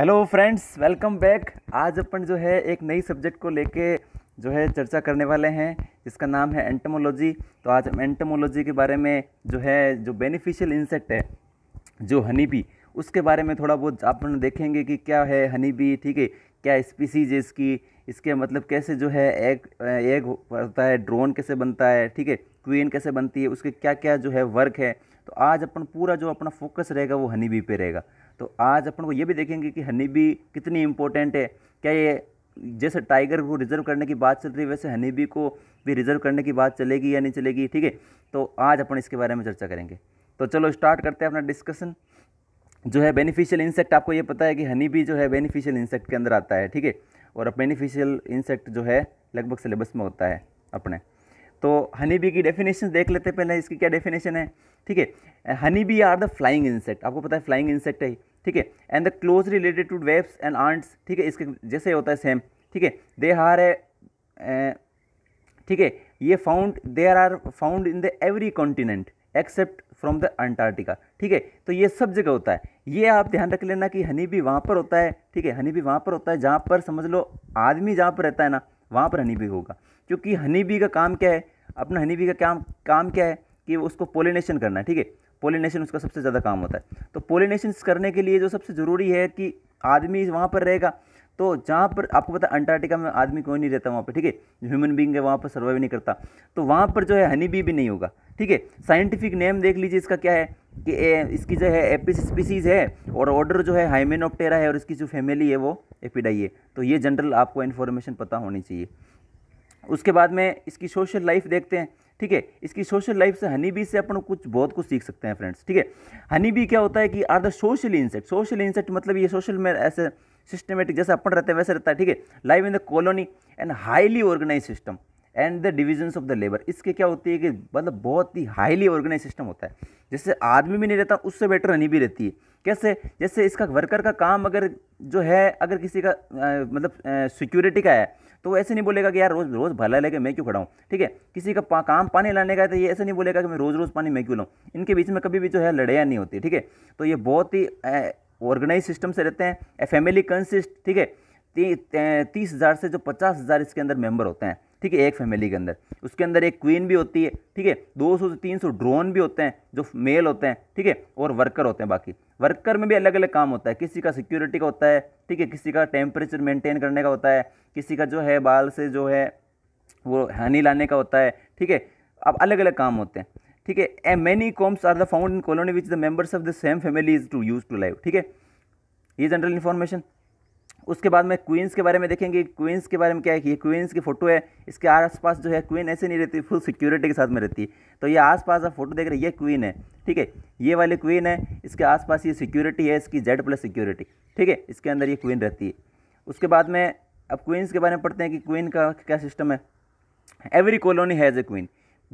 hello friends welcome back आज अपन जो है एक नई सब्जेक्ट को लेके जो है चर्चा करने वाले हैं जिसका नाम है एंटमोलॉजी तो आज हम एंटमोलॉजी के बारे में जो है जो बेनिफिशियल इंसेक्ट है जो हनी बी उसके बारे में थोड़ा बहुत अपन देखेंगे कि क्या है हनी बी ठीक है क्या स्पीसीज है इसकी इसके मतलब कैसे जो है एग एग होता है ड्रोन कैसे बनता है ठीक है क्वीन कैसे बनती है उसके क्या क्या जो है वर्क है तो आज अपन पूरा जो अपना फोकस रहेगा वो हनी बी पे रहेगा तो आज अपन को ये भी देखेंगे कि हनी भी कितनी इम्पोर्टेंट है क्या ये जैसे टाइगर को रिजर्व करने की बात चल रही है वैसे हनी बी को भी रिजर्व करने की बात चलेगी या नहीं चलेगी ठीक है तो आज अपन इसके बारे में चर्चा करेंगे तो चलो स्टार्ट करते हैं अपना डिस्कशन जो है बेनिफिशियल इंसेक्ट आपको ये पता है कि हनी बी जो है बेनिफिशियल इंसेक्ट के अंदर आता है ठीक है और बेनिफिशियल इंसेक्ट जो है लगभग सिलेबस में होता है अपने तो हनी बी की डेफिनेशन देख लेते हैं पहले इसकी क्या डेफिनेशन है ठीक है honey bee are the flying insect आपको पता है फ्लाइंग इंसेक्ट है ठीक है and the close related to wasps and ants ठीक है इसके जैसे होता है सेम ठीक है दे आर ए ठीक है ये found there are found in the every continent except from the Antarctica ठीक है तो ये सब जगह होता है ये आप ध्यान रख लेना कि हनी भी वहाँ पर होता है ठीक है हनी भी वहाँ पर होता है जहाँ पर समझ लो आदमी जहाँ पर रहता है ना वहाँ पर हनी भी होगा क्योंकि हनी बी का काम क्या है अपना हनी बी का काम काम क्या है कि उसको पोलिनेशन करना है ठीक है पोलिनेशन उसका सबसे ज़्यादा काम होता है तो पोलिनेशन करने के लिए जो सबसे ज़रूरी है कि आदमी वहाँ पर रहेगा तो जहाँ पर आपको पता है अंटार्कटिका में आदमी कोई नहीं रहता वहाँ पर ठीक है ह्यूमन बींग है वहाँ पर सर्वाइव नहीं करता तो वहाँ पर जो है हनी बी भी नहीं होगा ठीक है साइंटिफिक नेम देख लीजिए इसका क्या है कि ए, इसकी जो है एपिस स्पीसीज है और ऑर्डर जो है हाइमेनोप्टेरा है और इसकी जो फैमिली है वो एपिडाई है तो ये जनरल आपको इन्फॉर्मेशन पता होनी चाहिए उसके बाद में इसकी सोशल लाइफ देखते हैं ठीक है इसकी सोशल लाइफ से हनी बी से अपन कुछ बहुत कुछ सीख सकते हैं फ्रेंड्स ठीक है हनी बी क्या होता है कि are the social insect social insect मतलब ये सोशल में ऐसे सिस्टमेटिक जैसे अपन रहते हैं वैसे रहता है ठीक है live in the colony and highly organize system and the divisions of the labour इसके क्या होती है कि मतलब बहुत ही हाईली ऑर्गेनाइज सिस्टम होता है जैसे आदमी भी नहीं रहता उससे बेटर हनी भी रहती है कैसे जैसे इसका वर्कर का काम अगर जो है अगर किसी का आ, मतलब सिक्योरिटी का है तो ऐसे नहीं बोलेगा कि यार रोज़ रोज़ भला लेके मैं क्यों खड़ा हूँ ठीक है किसी का पा, काम पानी लाने का है तो ये ऐसे नहीं बोलेगा कि मैं रोज़ रोज़ पानी मैं क्यों लाऊँ इनके बीच में कभी भी जो है लड़ाई नहीं होती ठीक है तो ये बहुत ही ऑर्गेनाइज सिस्टम से रहते हैं फैमिली कंसिस्ट ठीक है तीस हज़ार से जो पचास हज़ार इसके अंदर मेंबर होते हैं ठीक है एक फैमिली के अंदर उसके अंदर एक क्वीन भी होती है ठीक है 200 से 300 ड्रोन भी होते हैं जो मेल होते हैं ठीक है और वर्कर होते हैं बाकी वर्कर में भी अलग अलग काम होता है किसी का सिक्योरिटी का होता है ठीक है किसी का टेम्परेचर मेंटेन करने का होता है किसी का जो है बाल से जो है वो हानि लाने का होता है ठीक है अब अलग अलग काम होते हैं ठीक है a many combs are the found in colony which the members of the same family is to use to live ठीक है ये जनरल इन्फॉर्मेशन उसके बाद में क्वींस के बारे में देखेंगे क्वींस के बारे में क्या है कि ये क्वींस की फ़ोटो है इसके आसपास जो है क्वीन ऐसे नहीं रहती फुल सिक्योरिटी के साथ में रहती है तो ये आसपास आप फोटो देख रहे हैं ये क्वीन है ठीक है ये वाली क्वीन है इसके आसपास ये सिक्योरिटी है इसकी जेड प्लस सिक्योरिटी ठीक है इसके अंदर ये क्वीन रहती है उसके बाद में अब क्वींस के बारे में पढ़ते हैं कि क्वीन का क्या सिस्टम है every colony has a queen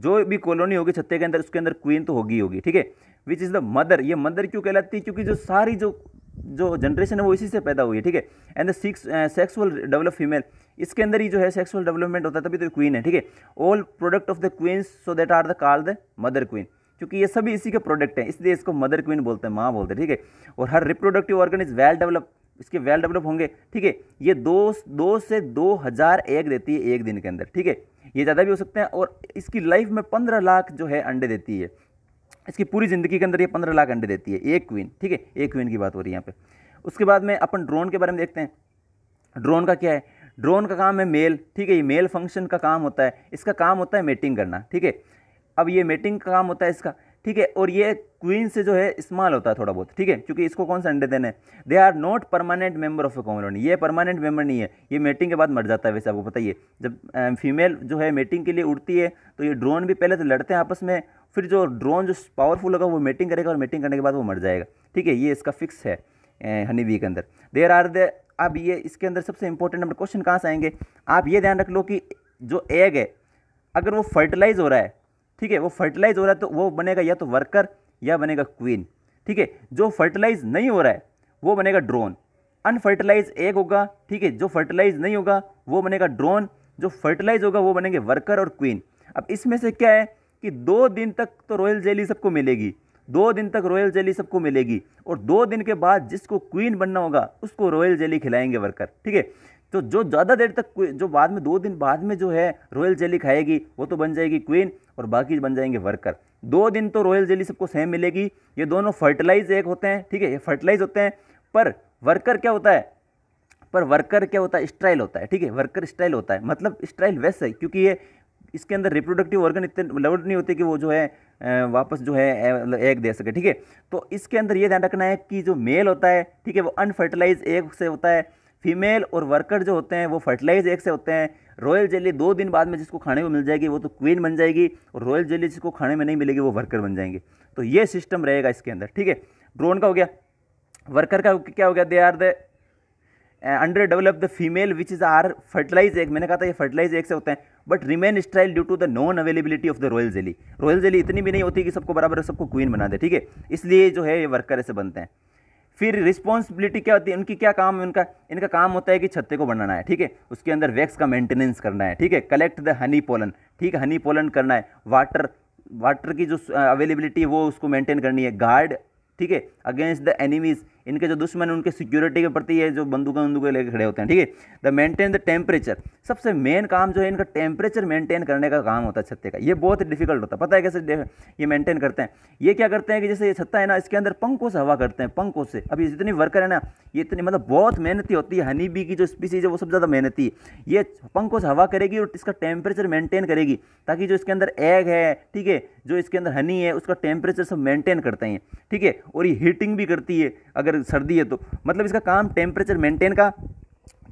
जो भी कॉलोनी होगी छत्ते के अंदर उसके अंदर क्वीन तो होगी होगी ठीक है विच इज़ द मदर ये मदर क्यों कहलाती है क्योंकि जो सारी जो जो जनरेशन है वो इसी से पैदा हुई है ठीक है and the six sexual develop female इसके अंदर ही जो है सेक्सुअल डेवलपमेंट होता है तभी तो क्वीन है ठीक है all product of the queens so that are the call the mother queen क्योंकि ये सभी इसी के प्रोडक्ट हैं इसलिए इसको मदर क्वीन बोलते हैं माँ बोलते हैं ठीक है और हर reproductive organ is well develop इसके वेल डेवलप होंगे ठीक है ये दो दो से दो हज़ार एग देती है एक दिन के अंदर ठीक है ये ज़्यादा भी हो सकते हैं और इसकी लाइफ में पंद्रह लाख जो है अंडे देती है इसकी पूरी ज़िंदगी के अंदर ये पंद्रह लाख अंडे देती है एक क्वीन ठीक है एक क्वीन की बात हो रही है यहाँ पे उसके बाद में अपन ड्रोन के बारे में देखते हैं ड्रोन का क्या है ड्रोन का काम है मेल ठीक है ये मेल फंक्शन का काम होता है इसका काम होता है मेटिंग करना ठीक है अब ये मेटिंग का काम होता है इसका ठीक है और ये क्वीन से जो है स्मॉल होता है थोड़ा बहुत ठीक है क्योंकि इसको कौन सा अंडे देने they are not permanent member of a colony ये परमानेंट मेंबर नहीं है ये मेटिंग के बाद मर जाता है वैसे आपको पता ही है जब फीमेल जो है मेटिंग के लिए उड़ती है तो ये ड्रोन भी पहले तो लड़ते हैं आपस में फिर जो ड्रोन जो पावरफुल होगा वो मेटिंग करेगा और मेटिंग करने के बाद वो मर जाएगा ठीक है ये इसका फिक्स है हनी बी के अंदर देर आर दे अब ये इसके अंदर सबसे इंपॉर्टेंट नंबर क्वेश्चन कहाँ से आएंगे आप ये ध्यान रख लो कि जो एग है अगर वो फर्टिलाइज हो रहा है ठीक है वो फर्टिलाइज हो रहा है तो वो बनेगा या तो वर्कर या बनेगा क्वीन ठीक है जो फर्टिलाइज नहीं हो रहा है वो बनेगा ड्रोन अनफर्टिलाइज एक होगा ठीक है जो फर्टिलाइज नहीं होगा वो बनेगा ड्रोन जो फर्टिलाइज होगा वो बनेंगे वर्कर और क्वीन अब इसमें से क्या है कि दो दिन तक तो रॉयल जेली सबको मिलेगी दो दिन तक रॉयल जेली सबको मिलेगी और दो दिन के बाद जिसको क्वीन बनना होगा उसको रॉयल जेली खिलाएंगे वर्कर ठीक है तो जो ज़्यादा देर तक जो बाद में दो दिन बाद में जो है रॉयल जेली खाएगी वो तो बन जाएगी क्वीन और बाकी बन जाएंगे वर्कर दो दिन तो रॉयल जेली सबको सेम मिलेगी ये दोनों फर्टिलाइज एक होते हैं ठीक है ये फर्टिलाइज होते हैं पर वर्कर क्या होता है पर वर्कर क्या होता है स्ट्राइल होता है ठीक है वर्कर स्ट्राइल होता है मतलब स्ट्राइल वैसे है क्योंकि ये इसके अंदर रिप्रोडक्टिव ऑर्गन इतने लवड नहीं होते कि वो जो है वापस जो है मतलब एग दे सके ठीक है तो इसके अंदर ये ध्यान रखना है कि जो मेल होता है ठीक है वो अनफर्टिलाइज एग से होता है फीमेल और वर्कर जो होते हैं वो फर्टिलाइज एक से होते हैं रॉयल जेली दो दिन बाद में जिसको खाने को मिल जाएगी वो तो क्वीन बन जाएगी और रॉयल जेली जिसको खाने में नहीं मिलेगी वो वर्कर बन जाएंगे तो ये सिस्टम रहेगा इसके अंदर ठीक है ड्रोन का हो गया वर्कर का क्या हो गया they are the under develop the female which is are fertilize egg मैंने कहा था ये फर्टिलाइज एग से होते हैं but remain sterile due to the non availability of the royal jelly royal jelly इतनी भी नहीं होती कि सबको बराबर सबको क्वीन बना दे ठीक है इसलिए जो है ये वर्कर ऐसे बनते हैं फिर रिस्पॉन्सिबिलिटी क्या होती है उनकी क्या काम है उनका इनका काम होता है कि छत्ते को बनाना है ठीक है उसके अंदर वैक्स का मेंटेनेंस करना है ठीक है कलेक्ट द हनी पोलन ठीक है हनी पोलन करना है वाटर वाटर की जो अवेलेबिलिटी है वो उसको मेंटेन करनी है गार्ड ठीक है अगेंस्ट द एनिमीज इनके जो दुश्मन है उनके सिक्योरिटी के प्रति ये जो बंदूक बंदूकें लेकर खड़े होते हैं ठीक है द मेंटेन द टेम्परेचर सबसे मेन काम जो है इनका टेम्परेचर मेंटेन करने का काम होता है छत्ते का ये बहुत डिफिकल्ट होता है पता है कैसे ये मेंटेन करते हैं ये क्या करते हैं कि जैसे ये छत्ता है ना इसके अंदर पंखों से हवा करते हैं पंखों से अभी जितनी वर्कर है ना ये इतनी मतलब बहुत मेहनती होती है हनी बी की जो स्पीसीज है वो सबसे ज़्यादा मेहनती है ये पंखों से हवा करेगी और इसका टेम्परेचर मेंटेन करेगी ताकि जो इसके अंदर एग है ठीक है जो इसके अंदर हनी है उसका टेम्परेचर सब मेंटेन करते हैं ठीक है और ये हीटिंग भी करती है अगर सर्दी है तो मतलब इसका काम टेम्परेचर मेंटेन का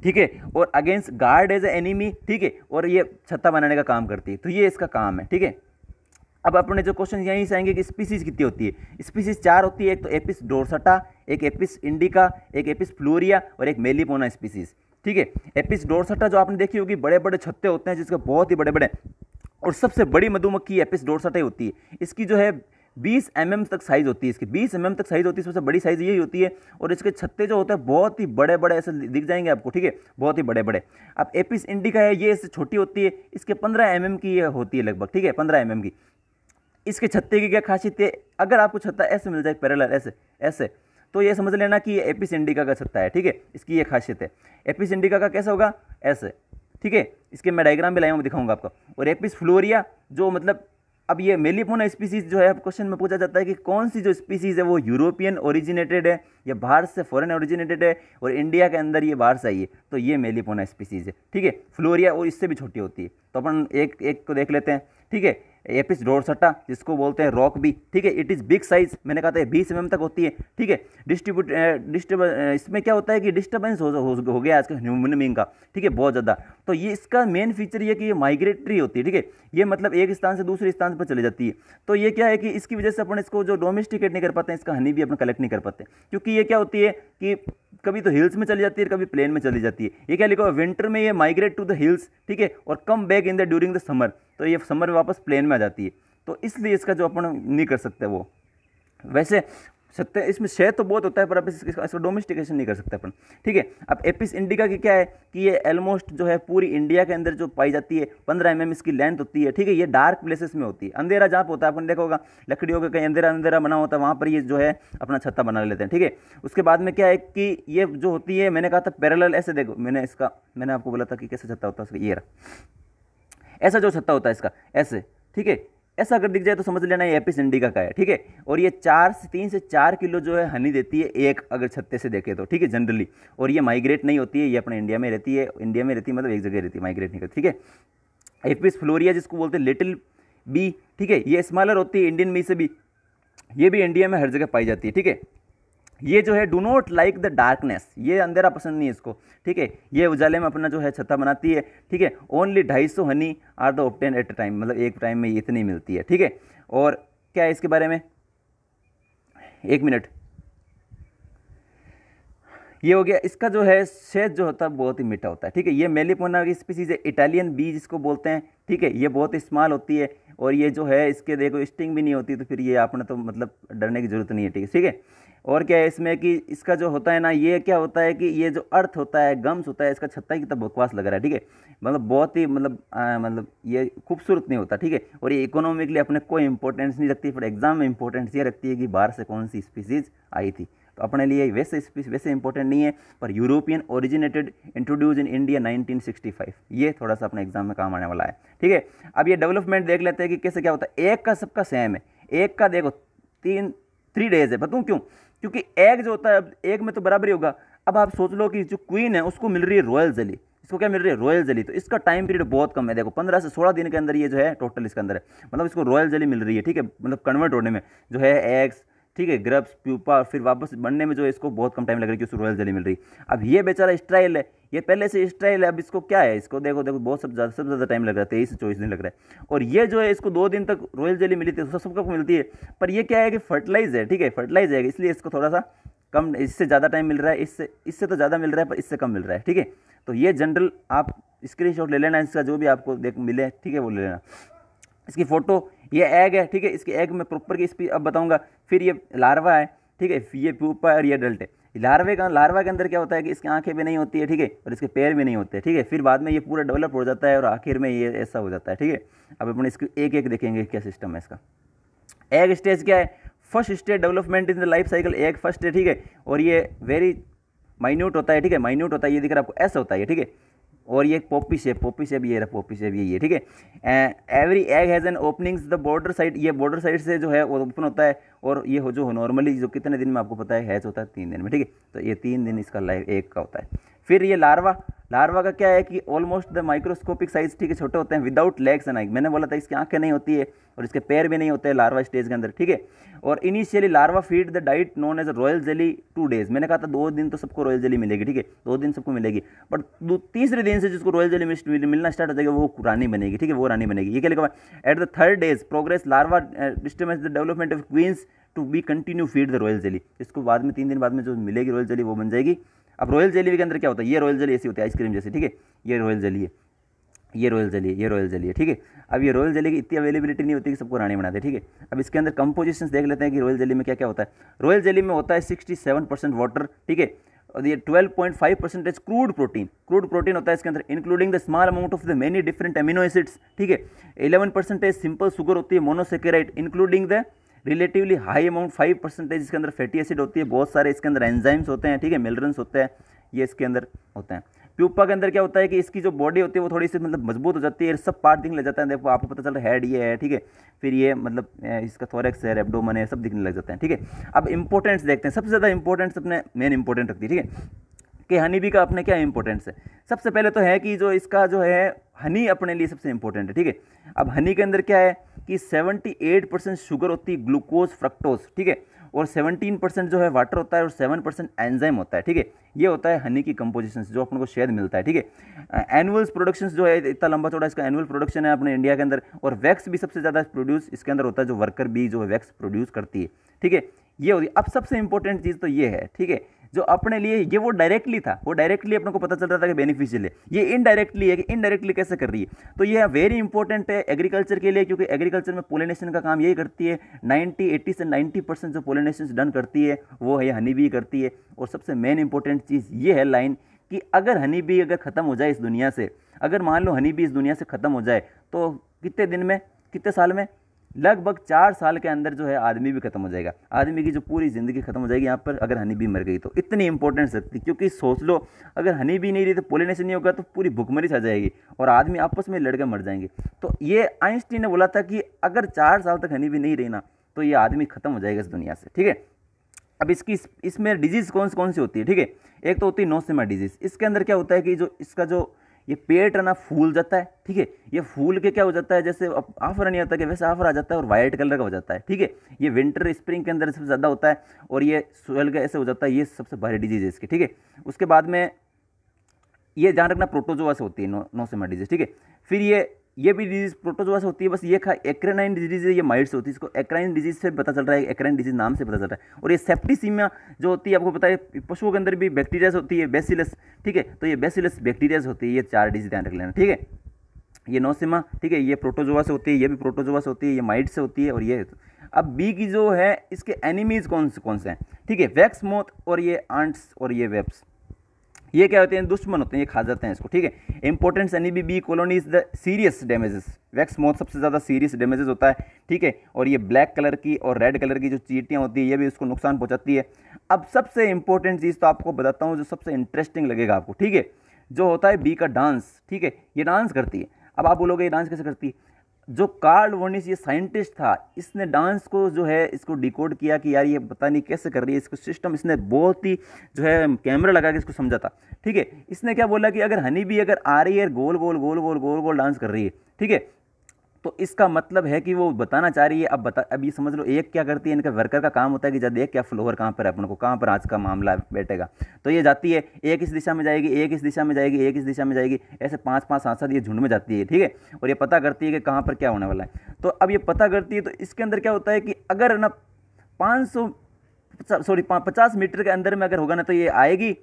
ठीक है और अगेंस्ट गार्ड एज एनिमी ठीक है और ये छत्ता बनाने का काम करती है तो ये इसका काम है ठीक है अब अपने जो क्वेश्चन यहीं से आएंगे कि स्पीसीज कितनी होती है स्पीसीज चार होती है एक तो एपिस डोरसटा एक एपिस इंडिका एक एपिस फ्लोरिया और एक मेलीपोना स्पीसीज ठीक है एपिस डोरसटा जो आपने देखी होगी बड़े बड़े छत्ते होते हैं जिसके बहुत ही बड़े बड़े और सबसे बड़ी मधुमक्खी एपिस डोरसटा ही होती है इसकी जो है बीस एम mm तक साइज़ होती है इसकी बीस एम mm तक साइज़ होती है सबसे बड़ी साइज़ यही होती है और इसके छत्ते जो होते हैं बहुत ही बड़े बड़े ऐसे दिख जाएंगे आपको ठीक है बहुत ही बड़े बड़े अब एपिस इंडिका है ये इससे छोटी होती है इसके पंद्रह एम mm की ये होती है लगभग ठीक है पंद्रह एम की इसके छत्ते की क्या खासियत है अगर आपको छत्ता ऐसे मिल जाए पैरेलल ऐसे ऐसे तो ये समझ लेना कि ये एपिस इंडिका का छत्ता है ठीक है इसकी ये खासियत है एपिस इंडिका का कैसा होगा ऐसे ठीक है इसके मैं डायग्राम भी लाया हूँ दिखाऊंगा आपको और एपिस फ्लोरिया जो मतलब अब ये मेलीफोना स्पीसीज जो है क्वेश्चन में पूछा जाता है कि कौन सी जो स्पीसीज है वो यूरोपियन ओरिजिनेटेड है या बाहर से फॉरेन ओरिजिनेटेड है और इंडिया के अंदर ये बाहर से आई है तो ये मेलीफोना स्पीसीज है ठीक है फ्लोरिया और इससे भी छोटी होती है तो अपन एक एक को देख लेते हैं ठीक है एपिस डोरसटा जिसको बोलते हैं रॉक भी ठीक है इट इज़ बिग साइज मैंने कहा था बीस एम mm तक होती है ठीक है डिस्ट्रीब्यूट डिस्टर्ब eh, eh, इसमें क्या होता है कि डिस्टर्बेंस हो, हो, हो गया आजकल ह्यूमन बींग का ठीक है बहुत ज़्यादा तो ये इसका मेन फीचर ये कि ये माइग्रेटरी होती है ठीक है ये मतलब एक स्थान से दूसरे स्थान पर चली जाती है तो ये क्या है कि इसकी वजह से अपन इसको जो डोमेस्टिकेट नहीं कर पाते हैं इसका हनी भी अपन कलेक्ट नहीं कर पाते क्योंकि ये क्या होती है कि कभी तो हिल्स में चली जाती है कभी प्लेन में चली जाती है ये क्या लिखा हुआ विंटर में ये माइग्रेट टू द हिल्स ठीक है और come back in the during the summer तो ये समर में वापस प्लेन में आ जाती है तो इसलिए इसका जो अपन नहीं कर सकते वो वैसे सकते हैं इसमें शहद तो बहुत होता है पर अब इसका, इसका डोमेस्टिकेशन नहीं कर सकते अपन ठीक है अब एपिस इंडिका की क्या है कि ये ऑलमोस्ट जो है पूरी इंडिया के अंदर जो पाई जाती है पंद्रह एम इसकी लेंथ होती है ठीक है ये डार्क प्लेसेस में होती है अंधेरा जहाँ पर होता है अपन देखा होगा लकड़ियों का कहीं अंधेरा अंधेरा बना होता है वहाँ पर ये जो है अपना छत्ता बना लेते हैं ठीक है उसके बाद में क्या है कि ये जो होती है मैंने कहा था पैरल ऐसे देखो मैंने इसका मैंने आपको बोला था कि कैसे छत्ता होता है ये ऐसा जो छत्ता होता है इसका ऐसे ठीक है ऐसा अगर दिख जाए तो समझ लेना ये एपिस इंडिका का है ठीक है और ये चार से तीन से चार किलो जो है हनी देती है एक अगर छत्ते से देखे तो ठीक है जनरली और ये माइग्रेट नहीं होती है ये अपने इंडिया में रहती है इंडिया में रहती है मतलब एक जगह रहती है माइग्रेट नहीं करती ठीक है एपिस फ्लोरिया जिसको बोलते हैं लिटिल बी ठीक है ये स्मॉलर होती है इंडियन मी से भी ये भी इंडिया में हर जगह पाई जाती है ठीक है ये जो है do not like the darkness ये अंधेरा पसंद नहीं है इसको ठीक है ये उजाले में अपना जो है छत्ता बनाती है ठीक है ओनली ढाई सौ honey are the obtained at a time मतलब एक टाइम में ये इतनी मिलती है ठीक है और क्या है इसके बारे में एक मिनट ये हो गया इसका जो है शेद जो होता है बहुत ही मीठा होता है ठीक है ये मेलीपोना की स्पीसीज है इटालियन बी जिसको बोलते हैं ठीक है ये बहुत स्मॉल होती है और ये जो है इसके देखो स्टिंग भी नहीं होती तो फिर ये आपने तो मतलब डरने की ज़रूरत नहीं है ठीक है ठीक है और क्या है इसमें कि इसका जो होता है ना ये क्या होता है कि ये जो अर्थ होता है गम्स होता है इसका छत्ता की तब बकवास लग रहा है ठीक है मतलब बहुत ही मतलब मतलब ये खूबसूरत नहीं होता ठीक है और ये इकोनॉमिकली अपने कोई इंपॉर्टेंस नहीं रखती पर एग्ज़ाम में इंपॉर्टेंस ये रखती है कि बाहर से कौन सी स्पीसीज़ आई थी तो अपने लिए वैसे वैसे इंपॉर्टेंट नहीं है पर European originated introduce in India 1965 ये थोड़ा सा अपने एग्जाम में काम आने वाला है ठीक है अब ये डेवलपमेंट देख लेते हैं कि कैसे क्या होता है एक का सबका सेम है एक का देखो तीन थ्री डेज है बताऊँ क्यों क्योंकि एक जो होता है एक में तो बराबर ही होगा अब आप सोच लो कि जो क्वीन है उसको मिल रही है रॉयल जली इसको क्या मिल रही है रॉयल जली तो इसका टाइम पीरियड बहुत कम है देखो पंद्रह से सोलह दिन के अंदर ये जो है टोटल इसके अंदर है मतलब इसको रॉयल जली मिल रही है ठीक है मतलब कन्वर्ट होने में जो है एग्स ठीक है ग्रब्स प्यूपा और फिर वापस बनने में जो है इसको बहुत कम टाइम लग रहा है कि उसको रॉयल जली मिल रही अब ये बेचारा स्ट्राइल है ये पहले से स्ट्राइल है अब इसको क्या है इसको देखो देखो बहुत सब ज़्यादा सबसे ज़्यादा टाइम लग रहा है तेईस से चौबीस दिन लग रहा है और ये जो है इसको दो दिन तक रॉयल जली मिली थी तो सबको मिलती है पर यह क्या है कि फर्टिलाइज है ठीक है फर्टिलाइज है इसलिए इसको थोड़ा सा कम इससे ज़्यादा टाइम मिल रहा है इससे इससे तो ज़्यादा मिल रहा है पर इससे कम मिल रहा है ठीक है तो ये जनरल आप स्क्रीन ले लेना इसका जो भी आपको देख मिले ठीक है वो ले लेना इसकी फ़ोटो ये एग है ठीक है इसके एग में प्रॉपर की स्पीड अब बताऊँगा फिर ये लार्वा है ठीक है ये प्यूपा और ये अडल्ट है लार्वे का लार्वा के अंदर क्या होता है कि इसकी आंखें भी नहीं होती है ठीक है और इसके पैर भी नहीं होते ठीक है फिर बाद में ये पूरा डेवलप हो जाता है और आखिर में ये ऐसा हो जाता है ठीक है अब अपने इसको एक एक देखेंगे क्या सिस्टम है इसका एग स्टेज क्या है first stage development in the life cycle egg first है ठीक है और ये वेरी माइन्यूट होता है ठीक है माइन्यूट होता है ये दिख रहा है आपको ऐसा होता है ठीक है और ये पोपी शेप पोपी शेप ये रहा पॉपी शेप ये ये ठीक है every egg has an openings the border side ये बॉर्डर साइड से जो है वो ओपन होता है और ये हो जो नॉर्मली जो कितने दिन में आपको पता है हैच होता है तीन दिन में ठीक है तो ये तीन दिन इसका लाइफ एग का होता है फिर ये लार्वा लार्वा का क्या है कि ऑलमोस्ट द माइक्रोस्कोपिक साइज ठीक है छोटे होते हैं विदाउट लेग्स एंड आई मैंने बोला था इसकी आंखें नहीं होती है और इसके पैर भी नहीं होते हैं लार्वा स्टेज के अंदर ठीक है और initially larva feed the diet known as royal jelly two days मैंने कहा था दो दिन तो सबको रॉयल जेली मिलेगी ठीक है दो दिन सबको मिलेगी बट दो तीसरे दिन से जिसको रॉयल जेली मिलना स्टार्ट हो जाएगा वो रानी बनेगी ठीक है वो रानी बनेगी ये क्या लिखा at the third days progress larva disturbance the development of queens to be continue feed the royal jelly इसको बाद में तीन दिन बाद में जो मिलेगी रॉयल जेली वो बन जाएगी अब रॉयल जेली के अंदर क्या होता है ये रॉयल जेली ऐसी होती है आइसक्रीम जैसी ठीक है ये रॉयल जेली है ये रॉयल जेली है ये रॉयल जेली है ठीक है अब ये रॉयल जेली की इतनी अवेलेबिलिटी नहीं होती कि सबको रानी बनाते ठीक है अब इसके अंदर कंपोजिशन देख लेते हैं कि रॉयल जेली में क्या क्या होता है रॉयल जेली में होता है सिक्सटी सेवन परसेंट वाटर ठीक है और ये 12.5 percentage crude protein crude protein होता है इसके अंदर including the small amount of the many different amino acids ठीक है इलेवन परसेंटेज सिंपल शुगर होती है monosaccharide including the relatively high amount five percentage इसके अंदर फैटी एसिड होती है बहुत सारे इसके अंदर एंजाइम्स होते हैं ठीक है मिलरन्स होते हैं ये इसके अंदर होते हैं प्यूपा के अंदर क्या होता है कि इसकी जो बॉडी होती है वो थोड़ी सी मतलब मजबूत हो जाती है सब पार्ट दिखने लग जाता है देखो आपको पता चल रहा है हेड ये है ठीक है फिर ये मतलब इसका थोरेक्स है एब्डोमन है सब दिखने लग जाते हैं ठीक है अब इंपॉर्टेंट्स देखते हैं सबसे ज़्यादा इंपॉर्टेंट्स अपने मेन इंपॉर्टेंट रखती है ठीक है कि हनी भी का अपने क्या इंपॉर्टेंस है सबसे पहले तो है कि जो इसका जो है हनी अपने लिए सबसे इंपॉर्टेंट है ठीक है अब हनी के अंदर क्या है कि 78 परसेंट शुगर होती है ग्लूकोज फ्रक्टोज ठीक है और 17 परसेंट जो है वाटर होता है और 7 परसेंट एंजाइम होता है ठीक है ये होता है हनी की कंपोजिशन जो अपन को शेद मिलता है ठीक है एनुअल्स प्रोडक्शन जो है इतना लंबा चौड़ा इसका एनुअल प्रोडक्शन है अपने इंडिया के अंदर और वैक्स भी सबसे ज़्यादा प्रोड्यूस इसके अंदर होता है जो वर्कर भी जो है वैक्स प्रोड्यूस करती है ठीक है ये होती है अब सबसे इंपॉर्टेंट चीज़ तो ये है ठीक है जो अपने लिए ये वो डायरेक्टली था वो डायरेक्टली अपने को पता चल रहा था कि बेनिफिशियल है ये इनडायरेक्टली है कि इनडायरेक्टली कैसे कर रही है तो ये वेरी इंपॉर्टेंट है एग्रीकल्चर के लिए क्योंकि एग्रीकल्चर में पोलिनेशन का काम यही करती है नाइन्टी एट्टी से नाइन्टी परसेंट जो पोलिनेशन डन करती है वो है हनी भी करती है और सबसे मेन इंपॉर्टेंट चीज़ ये है लाइन कि अगर हनी भी अगर ख़त्म हो जाए इस दुनिया से अगर मान लो हनी भी इस दुनिया से ख़त्म हो जाए तो कितने दिन में कितने साल में लगभग चार साल के अंदर जो है आदमी भी खत्म हो जाएगा आदमी की जो पूरी ज़िंदगी खत्म हो जाएगी यहाँ पर अगर हनी भी मर गई तो इतनी इंपॉर्टेंट शक्ति क्योंकि सोच लो अगर हनी भी नहीं रही तो पोलिनेशन नहीं होगा तो पूरी भुखमरी छा जाएगी और आदमी आपस में लड़के मर जाएंगे तो ये आइंस्टीन ने बोला था कि अगर चार साल तक हनी भी नहीं रही ना तो ये आदमी ख़त्म हो जाएगा इस दुनिया से ठीक है अब इसकी इसमें डिजीज़ कौन कौन सी होती है ठीक है एक तो होती है नोसेमा डिजीज़ इसके अंदर क्या होता है कि जो इसका जो ये पेट है ना फूल जाता है ठीक है ये फूल के क्या हो जाता है जैसे आफर नहीं होता कि वैसे आफर आ जाता है और वाइट कलर का हो जाता है ठीक है ये विंटर स्प्रिंग के अंदर सबसे ज़्यादा होता है और ये सोयल का ऐसे हो जाता है ये सबसे भारी डिजीज है इसकी ठीक है उसके बाद में ये ध्यान रखना प्रोटोजोआ से होती है नो नोसेमा डिजीज ठीक है फिर ये ये भी डिजीज़ से होती है बस ये एक्राइन डिजीज़ है ये से होती है इसको एक्राइन डिजीज़ से पता चल रहा है एक्राइन डिजीज़ नाम से पता चल रहा है और ये सेप्टिसीमिया जो होती है आपको पता है पशुओं के अंदर भी बैक्टीरियाज होती है बेसिलस ठीक है तो ये बेसिलस बैक्टीरियाज होती है ये चार डिजीज ध्यान रख लेना ठीक है ये नौसीमा ठीक है ये प्रोटोजोआ से होती है ये भी प्रोटोजोआ से होती है ये माइट से होती है और ये अब बी की जो है इसके एनिमीज़ कौन से कौन से हैं ठीक है वैक्स मोथ और ये आंट्स और ये वेब्स ये क्या होते हैं दुश्मन होते हैं ये खा जाते हैं इसको ठीक है important any bee bee colony is the serious damages wax moth सबसे ज़्यादा सीरियस डैमेजेस होता है ठीक है और ये ब्लैक कलर की और रेड कलर की जो चीटियाँ होती है ये भी उसको नुकसान पहुँचाती है अब सबसे इंपॉर्टेंट चीज़ तो आपको बताता हूँ जो सबसे इंटरेस्टिंग लगेगा आपको ठीक है जो होता है बी का डांस ठीक है ये डांस करती है अब आप बोलोगे ये डांस कैसे करती है जो कार्ल वोनिस ये साइंटिस्ट था इसने डांस को जो है इसको डिकोड किया कि यार ये पता नहीं कैसे कर रही है इसको सिस्टम इसने बहुत ही जो है कैमरा लगा के इसको समझा था ठीक है इसने क्या बोला कि अगर हनी भी अगर आ रही है गोल गोल गोल गोल गोल गोल डांस कर रही है ठीक है तो इसका मतलब है कि वो बताना चाह रही है अब बता अब ये समझ लो एक क्या करती है इनका वर्कर का काम होता है कि जब एक क्या फ्लोअर कहाँ पर है अपन को कहाँ पर आज का मामला बैठेगा तो ये जाती है एक इस दिशा में जाएगी एक इस दिशा में जाएगी एक इस दिशा में जाएगी ऐसे पाँच पाँच सात सात ये झुंड में जाती है ठीक है और ये पता करती है कि कहाँ पर क्या होने वाला है तो अब ये पता करती है तो इसके अंदर क्या होता है कि अगर ना पाँच सौ सॉरी पचास मीटर के अंदर में अगर होगा ना तो ये आएगी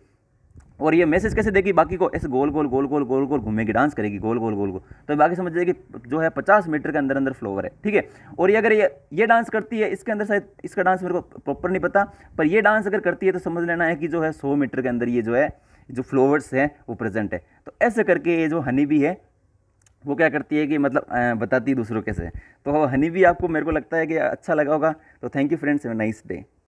और ये मैसेज कैसे देगी बाकी को ऐसे गोल गोल गोल गोल गोल गोल घूमेगी डांस करेगी गोल गोल गोल गोल तो बाकी समझ जाएगी जो है पचास मीटर के अंदर अंदर फ्लोवर है ठीक है और ये अगर ये ये डांस करती है इसके अंदर शायद इसका डांस मेरे को प्रॉपर नहीं पता पर ये डांस अगर करती है तो समझ लेना है कि जो है सौ मीटर के अंदर ये जो है जो फ्लोवर्स हैं वो प्रेजेंट है तो ऐसे करके ये जो हनी भी है वो क्या करती है कि मतलब बताती है दूसरों कैसे तो हनी भी आपको मेरे को लगता है कि अच्छा लगा होगा तो thank you friends nice day